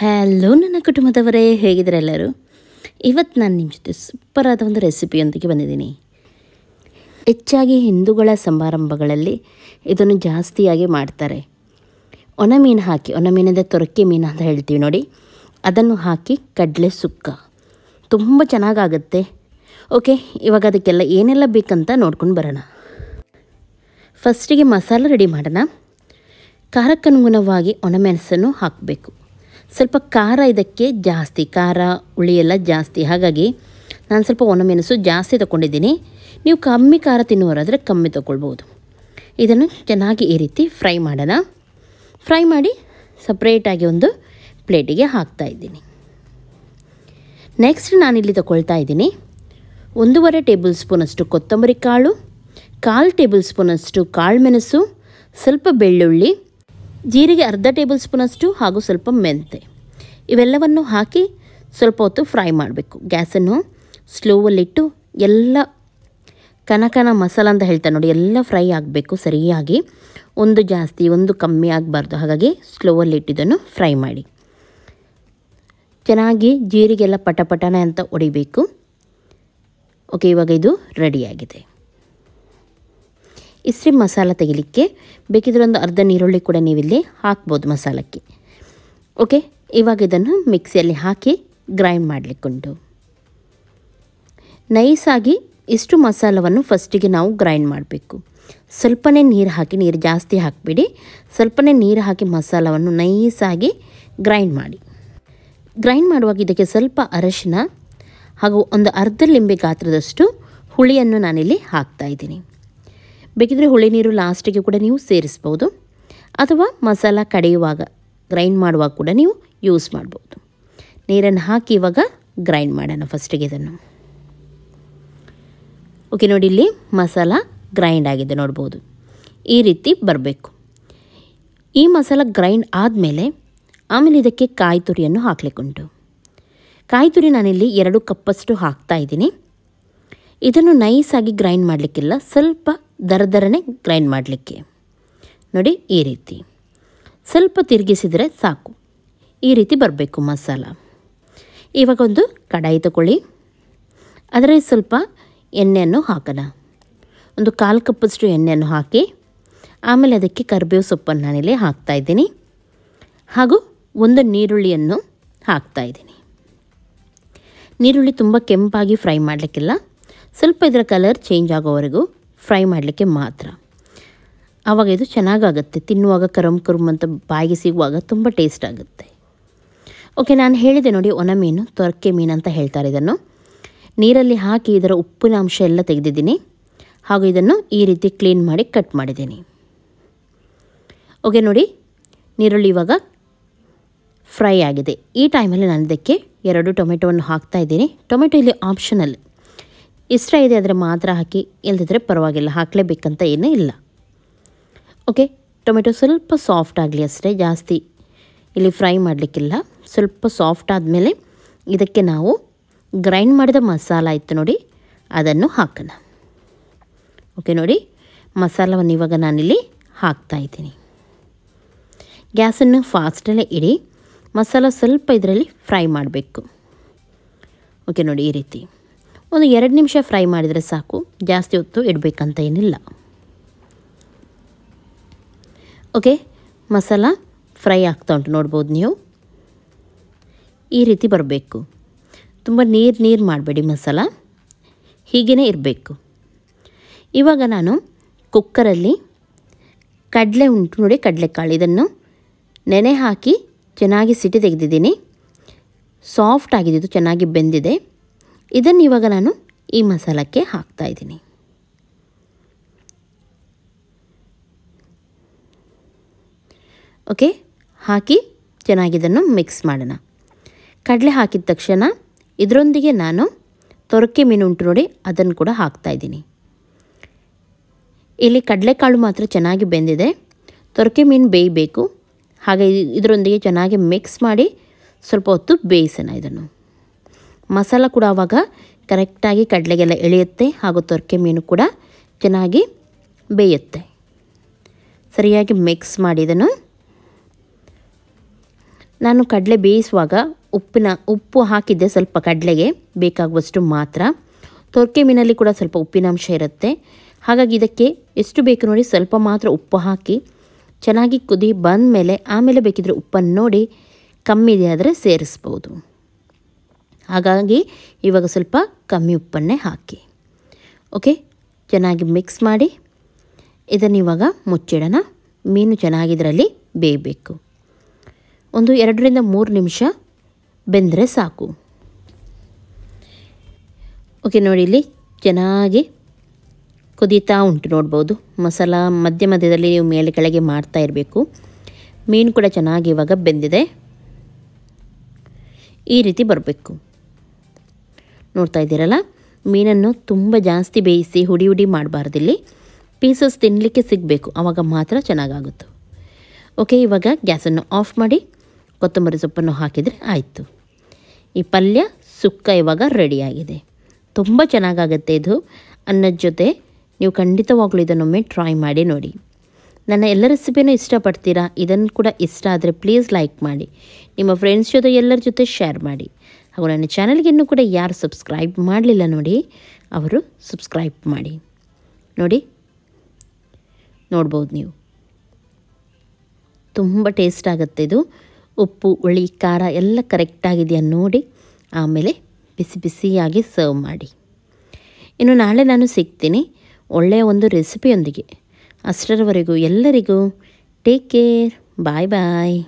hello ನನ್ನ ಕುಟುಂಬದವರೇ ಹೇಗಿದ್ದಾರೆ ಎಲ್ಲರೂ ಇವತ್ತು ನಾನು ನಿಮ್ಮ ಜೊತೆ ಸೂಪರಾದ ಒಂದು ರೆಸಿಪಿಯೊಂದಿಗೆ ಬಂದಿದ್ದೀನಿ ಹೆಚ್ಚಾಗಿ ಹಿಂದೂಗಳ ಸಮಾರಂಭಗಳಲ್ಲಿ ಇದನ್ನು ಜಾಸ್ತಿಯಾಗಿ ಮಾಡ್ತಾರೆ ಒಣ ಮೀನು ಹಾಕಿ ಒಣ ಮೀನಿಂದ ತೊರಕೆ ಮೀನು ಅಂತ ಹೇಳ್ತೀವಿ ನೋಡಿ ಅದನ್ನು ಹಾಕಿ ಕಡಲೆ ಸುಕ್ಕ ತುಂಬ ಚೆನ್ನಾಗಾಗತ್ತೆ ಓಕೆ ಇವಾಗ ಅದಕ್ಕೆಲ್ಲ ಏನೆಲ್ಲ ಬೇಕಂತ ನೋಡ್ಕೊಂಡು ಬರೋಣ ಫಸ್ಟಿಗೆ ಮಸಾಲ ರೆಡಿ ಮಾಡೋಣ ಖಾರಕ್ಕನುಗುಣವಾಗಿ ಒಣಮೆಣಸನ್ನು ಹಾಕಬೇಕು ಸ್ವಲ್ಪ ಖಾರ ಇದಕ್ಕೆ ಜಾಸ್ತಿ ಖಾರ ಹುಳಿ ಎಲ್ಲ ಜಾಸ್ತಿ ಹಾಗಾಗಿ ನಾನು ಸ್ವಲ್ಪ ಒಣಮೆಣಸು ಜಾಸ್ತಿ ತೊಗೊಂಡಿದ್ದೀನಿ ನೀವು ಕಮ್ಮಿ ಖಾರ ತಿನ್ನುವರಾದರೆ ಕಮ್ಮಿ ತೊಗೊಳ್ಬೋದು ಇದನ್ನು ಚೆನ್ನಾಗಿ ಈ ರೀತಿ ಫ್ರೈ ಮಾಡೋಣ ಫ್ರೈ ಮಾಡಿ ಸಪ್ರೇಟಾಗಿ ಒಂದು ಪ್ಲೇಟಿಗೆ ಹಾಕ್ತಾ ಇದ್ದೀನಿ ನೆಕ್ಸ್ಟ್ ನಾನಿಲ್ಲಿ ತೊಗೊಳ್ತಾ ಇದ್ದೀನಿ ಒಂದೂವರೆ ಟೇಬಲ್ ಸ್ಪೂನಷ್ಟು ಕೊತ್ತಂಬರಿ ಕಾಳು ಕಾಲು ಟೇಬಲ್ ಸ್ಪೂನಷ್ಟು ಕಾಳು ಮೆಣಸು ಸ್ವಲ್ಪ ಬೆಳ್ಳುಳ್ಳಿ ಜೀರಿಗೆ ಅರ್ಧ ಟೇಬಲ್ ಸ್ಪೂನಷ್ಟು ಹಾಗೂ ಸ್ವಲ್ಪ ಮೆಂತೆ ಇವೆಲ್ಲವನ್ನು ಹಾಕಿ ಸ್ವಲ್ಪ ಹೊತ್ತು ಫ್ರೈ ಮಾಡಬೇಕು ಗ್ಯಾಸನ್ನು ಸ್ಲೋವಲ್ಲಿಟ್ಟು ಎಲ್ಲ ಕನಕನ ಮಸಾಲ ಅಂತ ಹೇಳ್ತಾರೆ ನೋಡಿ ಎಲ್ಲ ಫ್ರೈ ಆಗಬೇಕು ಸರಿಯಾಗಿ ಒಂದು ಜಾಸ್ತಿ ಒಂದು ಕಮ್ಮಿ ಆಗಬಾರ್ದು ಹಾಗಾಗಿ ಸ್ಲೋವಲ್ಲಿಟ್ಟಿದ್ದನ್ನು ಫ್ರೈ ಮಾಡಿ ಚೆನ್ನಾಗಿ ಜೀರಿಗೆಲ್ಲ ಪಟಪಟನೆ ಅಂತ ಹೊಡಿಬೇಕು ಓಕೆ ಇವಾಗ ಇದು ರೆಡಿಯಾಗಿದೆ ಇಸ್ರಿ ಮಸಾಲ ತೆಗಿಲಿಕ್ಕೆ ಬೇಕಿದ್ರೆ ಒಂದು ಅರ್ಧ ನೀರುಳ್ಳಿ ಕೂಡ ನೀವಿಲ್ಲಿ ಹಾಕ್ಬೋದು ಮಸಾಲಕ್ಕೆ ಓಕೆ ಇವಾಗ ಇದನ್ನು ಮಿಕ್ಸಿಯಲ್ಲಿ ಹಾಕಿ ಗ್ರೈಂಡ್ ಮಾಡಲಿಕ್ಕುಂಟು ನೈಸಾಗಿ ಇಷ್ಟು ಮಸಾಲವನ್ನು ಫಸ್ಟಿಗೆ ನಾವು ಗ್ರೈಂಡ್ ಮಾಡಬೇಕು ಸ್ವಲ್ಪನೇ ನೀರು ಹಾಕಿ ನೀರು ಜಾಸ್ತಿ ಹಾಕಿಬಿಡಿ ಸ್ವಲ್ಪನೇ ನೀರು ಹಾಕಿ ಮಸಾಲವನ್ನು ನೈಸಾಗಿ ಗ್ರೈಂಡ್ ಮಾಡಿ ಗ್ರೈಂಡ್ ಮಾಡುವಾಗ ಇದಕ್ಕೆ ಸ್ವಲ್ಪ ಅರಶಿನ ಹಾಗೂ ಒಂದು ಅರ್ಧ ಲಿಂಬೆ ಗಾತ್ರದಷ್ಟು ಹುಳಿಯನ್ನು ನಾನಿಲ್ಲಿ ಹಾಕ್ತಾ ಇದ್ದೀನಿ ಬೇಕಿದ್ದರೆ ಹುಳಿ ನೀರು ಲಾಸ್ಟಿಗೆ ಕೂಡ ನೀವು ಸೇರಿಸ್ಬೋದು ಅಥವಾ ಮಸಾಲ ಕಡೆಯುವಾಗ ಗ್ರೈಂಡ್ ಮಾಡುವಾಗ ಕೂಡ ನೀವು ಯೂಸ್ ಮಾಡ್ಬೋದು ನೀರನ್ನು ಹಾಕಿ ಇವಾಗ ಗ್ರೈಂಡ್ ಮಾಡೋಣ ಫಸ್ಟಿಗೆ ಇದನ್ನು ಓಕೆ ನೋಡಿ ಇಲ್ಲಿ ಮಸಾಲ ಗ್ರೈಂಡ್ ಆಗಿದೆ ನೋಡ್ಬೋದು ಈ ರೀತಿ ಬರಬೇಕು ಈ ಮಸಾಲ ಗ್ರೈಂಡ್ ಆದಮೇಲೆ ಆಮೇಲೆ ಇದಕ್ಕೆ ಕಾಯಿ ತುರಿಯನ್ನು ಹಾಕಲಿಕ್ಕುಂಟು ಕಾಯಿ ತುರಿ ನಾನಿಲ್ಲಿ ಎರಡು ಕಪ್ಪಷ್ಟು ಹಾಕ್ತಾ ಇದ್ದೀನಿ ಇದನ್ನು ನೈಸಾಗಿ ಗ್ರೈಂಡ್ ಮಾಡಲಿಕ್ಕಿಲ್ಲ ಸ್ವಲ್ಪ ದರದರನೆ ಗ್ರೈಂಡ್ ಮಾಡಲಿಕ್ಕೆ ನೋಡಿ ಈ ರೀತಿ ಸ್ವಲ್ಪ ತಿರುಗಿಸಿದರೆ ಸಾಕು ಈ ರೀತಿ ಬರಬೇಕು ಮಸಾಲ ಇವಾಗ ಒಂದು ಕಡಾಯಿ ತಗೊಳ್ಳಿ ಅದರಲ್ಲಿ ಸ್ವಲ್ಪ ಎಣ್ಣೆಯನ್ನು ಹಾಕೋಣ ಒಂದು ಕಾಲು ಕಪ್ಪಷ್ಟು ಎಣ್ಣೆಯನ್ನು ಹಾಕಿ ಆಮೇಲೆ ಅದಕ್ಕೆ ಕರಿಬೇವು ಸೊಪ್ಪನ್ನು ನಾನಿಲ್ಲಿ ಹಾಕ್ತಾಯಿದ್ದೀನಿ ಹಾಗೂ ಒಂದು ನೀರುಳ್ಳಿಯನ್ನು ಹಾಕ್ತಾಯಿದ್ದೀನಿ ನೀರುಳ್ಳಿ ತುಂಬ ಕೆಂಪಾಗಿ ಫ್ರೈ ಮಾಡಲಿಕ್ಕಿಲ್ಲ ಸ್ವಲ್ಪ ಇದರ ಕಲರ್ ಚೇಂಜ್ ಆಗೋವರೆಗೂ ಫ್ರೈ ಮಾಡಲಿಕ್ಕೆ ಮಾತ್ರ ಆವಾಗ ಇದು ಚೆನ್ನಾಗಾಗುತ್ತೆ ತಿನ್ನುವಾಗ ಕರಮ್ ಕರುಮ್ ಅಂತ ಬಾಯಿಗೆ ಸಿಗುವಾಗ ತುಂಬ ಟೇಸ್ಟ್ ಆಗುತ್ತೆ ಓಕೆ ನಾನು ಹೇಳಿದೆ ನೋಡಿ ಒಣ ಮೀನು ತೊರಕೆ ಮೀನು ಅಂತ ಹೇಳ್ತಾರೆ ಇದನ್ನು ನೀರಲ್ಲಿ ಹಾಕಿ ಇದರ ಉಪ್ಪಿನ ಅಂಶ ಎಲ್ಲ ತೆಗೆದಿದ್ದೀನಿ ಹಾಗೂ ಇದನ್ನು ಈ ರೀತಿ ಕ್ಲೀನ್ ಮಾಡಿ ಕಟ್ ಮಾಡಿದ್ದೀನಿ ಓಕೆ ನೋಡಿ ನೀರುಳ್ಳಿ ಇವಾಗ ಫ್ರೈ ಆಗಿದೆ ಈ ಟೈಮಲ್ಲಿ ನಾನು ಇದಕ್ಕೆ ಎರಡು ಟೊಮೆಟೊವನ್ನು ಹಾಕ್ತಾ ಇದ್ದೀನಿ ಟೊಮೆಟೊ ಇಲ್ಲಿ ಆಪ್ಷನಲ್ ಇಷ್ಟ ಇದೆ ಆದರೆ ಮಾತ್ರ ಹಾಕಿ ಇಲ್ಲದಿದ್ದರೆ ಪರವಾಗಿಲ್ಲ ಹಾಕಲೇಬೇಕಂತ ಏನೂ ಇಲ್ಲ ಓಕೆ ಟೊಮೆಟೊ ಸ್ವಲ್ಪ ಸಾಫ್ಟ್ ಆಗಲಿ ಅಷ್ಟೇ ಜಾಸ್ತಿ ಇಲ್ಲಿ ಫ್ರೈ ಮಾಡಲಿಕ್ಕಿಲ್ಲ ಸ್ವಲ್ಪ ಸಾಫ್ಟ್ ಆದಮೇಲೆ ಇದಕ್ಕೆ ನಾವು ಗ್ರೈಂಡ್ ಮಾಡಿದ ಮಸಾಲ ಇತ್ತು ನೋಡಿ ಅದನ್ನು ಹಾಕೋಣ ಓಕೆ ನೋಡಿ ಮಸಾಲವನ್ನು ಇವಾಗ ನಾನಿಲ್ಲಿ ಹಾಕ್ತಾಯಿದ್ದೀನಿ ಗ್ಯಾಸನ್ನು ಫಾಸ್ಟಲ್ಲೇ ಇಡಿ ಮಸಾಲ ಸ್ವಲ್ಪ ಇದರಲ್ಲಿ ಫ್ರೈ ಮಾಡಬೇಕು ಓಕೆ ನೋಡಿ ಈ ರೀತಿ ಒಂದು ಎರಡು ನಿಮಿಷ ಫ್ರೈ ಮಾಡಿದರೆ ಸಾಕು ಜಾಸ್ತಿ ಹೊತ್ತು ಇಡಬೇಕಂತ ಏನಿಲ್ಲ ಓಕೆ ಮಸಾಲ ಫ್ರೈ ಆಗ್ತಾ ಉಂಟು ನೋಡ್ಬೋದು ನೀವು ಈ ರೀತಿ ಬರಬೇಕು ತುಂಬ ನೀರು ನೀರು ಮಾಡಬೇಡಿ ಮಸಾಲ ಹೀಗೇ ಇರಬೇಕು ಇವಾಗ ನಾನು ಕುಕ್ಕರಲ್ಲಿ ಕಡಲೆ ಉಂಟು ನೋಡಿ ಕಡಲೆಕಾಳು ಇದನ್ನು ನೆನೆ ಹಾಕಿ ಚೆನ್ನಾಗಿ ಸಿಟಿ ತೆಗೆದಿದ್ದೀನಿ ಸಾಫ್ಟ್ ಆಗಿದ್ದು ಚೆನ್ನಾಗಿ ಬೆಂದಿದೆ ಇದನ್ನು ಇವಾಗ ನಾನು ಈ ಮಸಾಲಕ್ಕೆ ಹಾಕ್ತಾ ಇದ್ದೀನಿ ಓಕೆ ಹಾಕಿ ಚೆನ್ನಾಗಿದನ್ನು ಮಿಕ್ಸ್ ಮಾಡೋಣ ಕಡಲೆ ಹಾಕಿದ ತಕ್ಷಣ ಇದರೊಂದಿಗೆ ನಾನು ತೊರಕೆ ಮೀನು ಉಂಟು ನೋಡಿ ಅದನ್ನು ಕೂಡ ಹಾಕ್ತಾಯಿದ್ದೀನಿ ಇಲ್ಲಿ ಕಡಲೆಕಾಳು ಮಾತ್ರ ಚೆನ್ನಾಗಿ ಬೆಂದಿದೆ ತೊರಕೆ ಮೀನು ಬೇಯಬೇಕು ಹಾಗೆ ಇದರೊಂದಿಗೆ ಚೆನ್ನಾಗಿ ಮಿಕ್ಸ್ ಮಾಡಿ ಸ್ವಲ್ಪ ಹೊತ್ತು ಬೇಯಿಸೋಣ ಇದನ್ನು ಮಸಾಲ ಕೂಡ ಆವಾಗ ಕರೆಕ್ಟಾಗಿ ಕಡಲೆಗೆಲ್ಲ ಎಳೆಯುತ್ತೆ ಹಾಗೂ ತೊರಕೆ ಮೀನು ಕೂಡ ಚೆನ್ನಾಗಿ ಬೇಯುತ್ತೆ ಸರಿಯಾಗಿ ಮಿಕ್ಸ್ ಮಾಡಿದನು ನಾನು ಕಡಲೆ ಬೇಯಿಸುವಾಗ ಉಪ್ಪಿನ ಉಪ್ಪು ಹಾಕಿದ್ದೆ ಸ್ವಲ್ಪ ಕಡಲೆಗೆ ಬೇಕಾಗುವಷ್ಟು ಮಾತ್ರ ತೊರಕೆ ಮೀನಲ್ಲಿ ಕೂಡ ಸ್ವಲ್ಪ ಉಪ್ಪಿನಾಂಶ ಇರುತ್ತೆ ಹಾಗಾಗಿ ಇದಕ್ಕೆ ಎಷ್ಟು ಬೇಕು ನೋಡಿ ಸ್ವಲ್ಪ ಮಾತ್ರ ಉಪ್ಪು ಹಾಕಿ ಚೆನ್ನಾಗಿ ಕುದಿ ಬಂದ ಮೇಲೆ ಆಮೇಲೆ ಬೇಕಿದ್ರೆ ಉಪ್ಪನ್ನು ನೋಡಿ ಕಮ್ಮಿ ಇದೆ ಆದರೆ ಸೇರಿಸ್ಬೋದು ಹಾಗಾಗಿ ಇವಾಗ ಸ್ವಲ್ಪ ಕಮ್ಮಿ ಉಪ್ಪನ್ನೇ ಹಾಕಿ ಓಕೆ ಚೆನ್ನಾಗಿ ಮಿಕ್ಸ್ ಮಾಡಿ ಇದನ್ನು ಇವಾಗ ಮುಚ್ಚಿಡೋಣ ಮೀನು ಚೆನ್ನಾಗಿದ್ರಲ್ಲಿ ಬೇಯಬೇಕು ಒಂದು ಎರಡರಿಂದ ಮೂರು ನಿಮಿಷ ಬೆಂದರೆ ಸಾಕು ಓಕೆ ನೋಡಿ ಇಲ್ಲಿ ಚೆನ್ನಾಗಿ ಕುದೀತಾ ಉಂಟು ನೋಡ್ಬೋದು ಮಸಾಲ ಮಧ್ಯ ಮಧ್ಯದಲ್ಲಿ ನೀವು ಮೇಲೆ ಕೆಳಗೆ ಮಾಡ್ತಾ ಇರಬೇಕು ಮೀನು ಕೂಡ ಚೆನ್ನಾಗಿ ಇವಾಗ ಬೆಂದಿದೆ ಈ ರೀತಿ ಬರಬೇಕು ನೋಡ್ತಾ ಇದ್ದೀರಲ್ಲ ಮೀನನ್ನು ತುಂಬ ಜಾಸ್ತಿ ಬೇಯಿಸಿ ಹುಡಿ ಹುಡಿ ಮಾಡಬಾರ್ದಿಲ್ಲಿ ಪೀಸಸ್ ತಿನ್ನಲಿಕ್ಕೆ ಸಿಗಬೇಕು ಆವಾಗ ಮಾತ್ರ ಚೆನ್ನಾಗಾಗುತ್ತೆ ಓಕೆ ಇವಾಗ ಗ್ಯಾಸನ್ನು ಆಫ್ ಮಾಡಿ ಕೊತ್ತಂಬರಿ ಸೊಪ್ಪನ್ನು ಹಾಕಿದರೆ ಆಯಿತು ಈ ಪಲ್ಯ ಸುಕ್ಕ ಇವಾಗ ರೆಡಿಯಾಗಿದೆ ತುಂಬ ಚೆನ್ನಾಗಾಗತ್ತೆ ಇದು ಅನ್ನದ ಜೊತೆ ನೀವು ಖಂಡಿತವಾಗಲೂ ಇದನ್ನೊಮ್ಮೆ ಟ್ರೈ ಮಾಡಿ ನೋಡಿ ನನ್ನ ಎಲ್ಲ ರೆಸಿಪಿನೂ ಇಷ್ಟಪಡ್ತೀರಾ ಇದನ್ನು ಕೂಡ ಇಷ್ಟ ಆದರೆ ಪ್ಲೀಸ್ ಲೈಕ್ ಮಾಡಿ ನಿಮ್ಮ ಫ್ರೆಂಡ್ಸ್ ಜೊತೆ ಎಲ್ಲರ ಜೊತೆ ಶೇರ್ ಮಾಡಿ ಹಾಗೂ ನನ್ನ ಇನ್ನೂ ಕೂಡ ಯಾರು ಸಬ್ಸ್ಕ್ರೈಬ್ ಮಾಡಲಿಲ್ಲ ನೋಡಿ ಅವರು ಸಬ್ಸ್ಕ್ರೈಬ್ ಮಾಡಿ ನೋಡಿ ನೋಡ್ಬೋದು ನೀವು ತುಂಬ ಟೇಸ್ಟ್ ಆಗುತ್ತೆ ಇದು ಉಪ್ಪು ಹುಳಿ ಖಾರ ಎಲ್ಲ ಕರೆಕ್ಟಾಗಿದೆಯಾ ನೋಡಿ ಆಮೇಲೆ ಬಿಸಿ ಬಿಸಿಯಾಗಿ ಸರ್ವ್ ಮಾಡಿ ಇನ್ನು ನಾಳೆ ನಾನು ಸಿಗ್ತೀನಿ ಒಳ್ಳೆಯ ಒಂದು ರೆಸಿಪಿಯೊಂದಿಗೆ ಅಷ್ಟರವರೆಗೂ ಎಲ್ಲರಿಗೂ ಟೇಕ್ ಕೇರ್ ಬಾಯ್ ಬಾಯ್